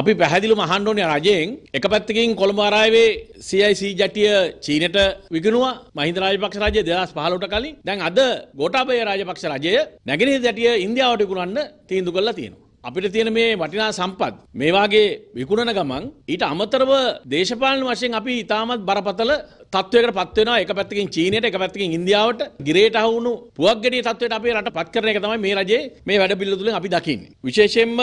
අපි පැහැදිලිම අහන්න ඕනේ රජයෙන් එක පැත්තකින් කොළඹ ආරාවේ CIC ජටිය චීනෙට විගිනුවා මහින්ද රාජපක්ෂ රජය 2015ට කලින් දැන් අද ගෝඨාභය රාජපක්ෂ රජය නැගෙනහිර ජටිය ඉන්දියාවට විකුණන්න තීන්දුව කළා තියෙනවා. අපිට තියෙන මේ වටිනා සම්පත් මේ වාගේ විකුණන ගමන් ඊට අමතරව දේශපාලන වශයෙන් අපි ඊටමත් බරපතල තත්වයකට පත් වෙනවා එක පැත්තකින් චීනයට එක පැත්තකින් ඉන්දියාවට ගිරේට අහුණු පුවක්ගඩිය තත්වයට අපේ රට පත් කරන එක තමයි මේ රජයේ මේ වැඩ පිළිවෙල තුලින් අපි දකින්නේ විශේෂයෙන්ම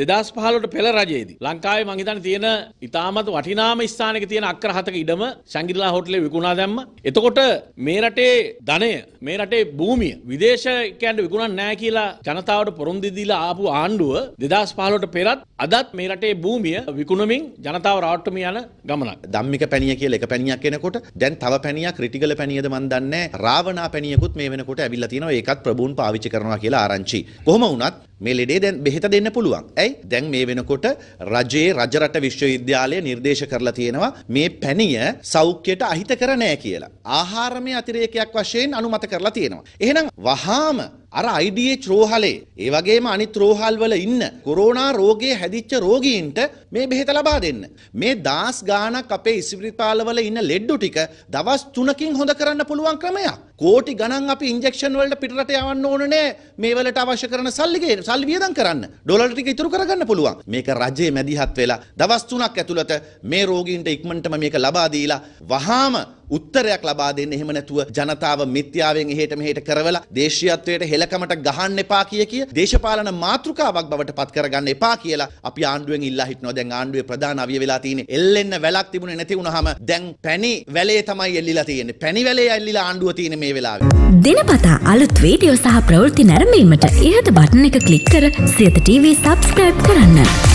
දෙදස් පහලට පෙළ රජයේදී ලංකාවේ මං හිතන්නේ තියෙන ඉතාමත් වටිනාම ස්ථානයක තියෙන අක්කර හතක ඉඩම ශැංගිරිලා හෝටලේ විකුණා දැම්ම. එතකොට මේ රටේ ධනය, මේ රටේ භූමිය විදේශිකයන්ට විකුණන්නේ නැහැ කියලා ජනතාවට පොරොන්දු දීලා ආපු ආණ්ඩුව 2015ට පෙරත් අදත් මේ රටේ භූමිය විකුණමින් ජනතාව රවට්ටමින් යන ගමනක්. ධම්මික පැණිය කියලා එක පැණියක් එනකොට දැන් තව පැණියක් රිටිගල පැණියද මන් දන්නේ රාවණා පැණියකුත් මේ වෙනකොට ඇවිල්ලා තියෙනවා ඒකත් ප්‍රබූන් පාවිච්චි කරනවා කියලා ආරංචි කොහොම වුණත් මේ ලෙඩේ දැන් බෙහෙත දෙන්න පුළුවන් ඇයි දැන් මේ වෙනකොට රජයේ රජරට විශ්වවිද්‍යාලය නිර්දේශ කරලා තියෙනවා මේ පැණිය සෞඛ්‍යයට අහිතකර නෑ කියලා ආහාරමය අතිරේකයක් වශයෙන් අනුමත කරලා තියෙනවා එහෙනම් වහාම අර IDH රෝහලේ ඒ වගේම අනිත් රෝහල් වල ඉන්න කොරෝනා රෝගේ හැදිච්ච රෝගීන්ට මේ බෙහෙත ලබා දෙන්න. මේ දාස් ගාණක් අපේ ඉස්පිරිතාලවල ඉන්න ලෙඩ්ඩු ටික දවස් 3කින් හොඳ කරන්න පුළුවන් ක්‍රමයක්. කෝටි ගණන් අපි ඉන්ජෙක්ෂන් වලට පිටරට යවන්න ඕනේ නෑ. මේ වලට අවශ්‍ය කරන සල්ලි ගේ සල්ලි වියදම් කරන්න. ඩොලර් ටික ඉතුරු කරගන්න පුළුවන්. මේක රජයේ මැදිහත් වෙලා දවස් 3ක් ඇතුළත මේ රෝගීන්ට ඉක්මනටම මේක ලබා දීලා වහාම උත්තරයක් ලබා දෙන්න එහෙම නැතුව ජනතාව මිත්‍යාවෙන් එහෙට මෙහෙට කරවලා දේශීයත්වයට හෙලකමට ගහන්න එපා කිය කිය දේශපාලන මාතෘකාවක් බවට පත් කරගන්න එපා කියලා අපි ආණ්ඩුවෙන් ඉල්ලා හිටනවා දැන් ආණ්ඩුවේ ප්‍රධාන අවිය වෙලා තියෙන්නේ එල්ලෙන්න වැලක් තිබුණේ නැති වුනහම දැන් පැණි වැලේ තමයි එල්ලිලා තියෙන්නේ පැණි වැලේ ඇල්ලිලා ආණ්ඩුව තියෙන්නේ මේ වෙලාවේ දිනපතා අලුත් වීඩියෝ සහ ප්‍රවෘත්ති නැරඹීමට ඉහත බටන් එක ක්ලික් කර සියත TV සබස්ක්‍රයිබ් කරන්න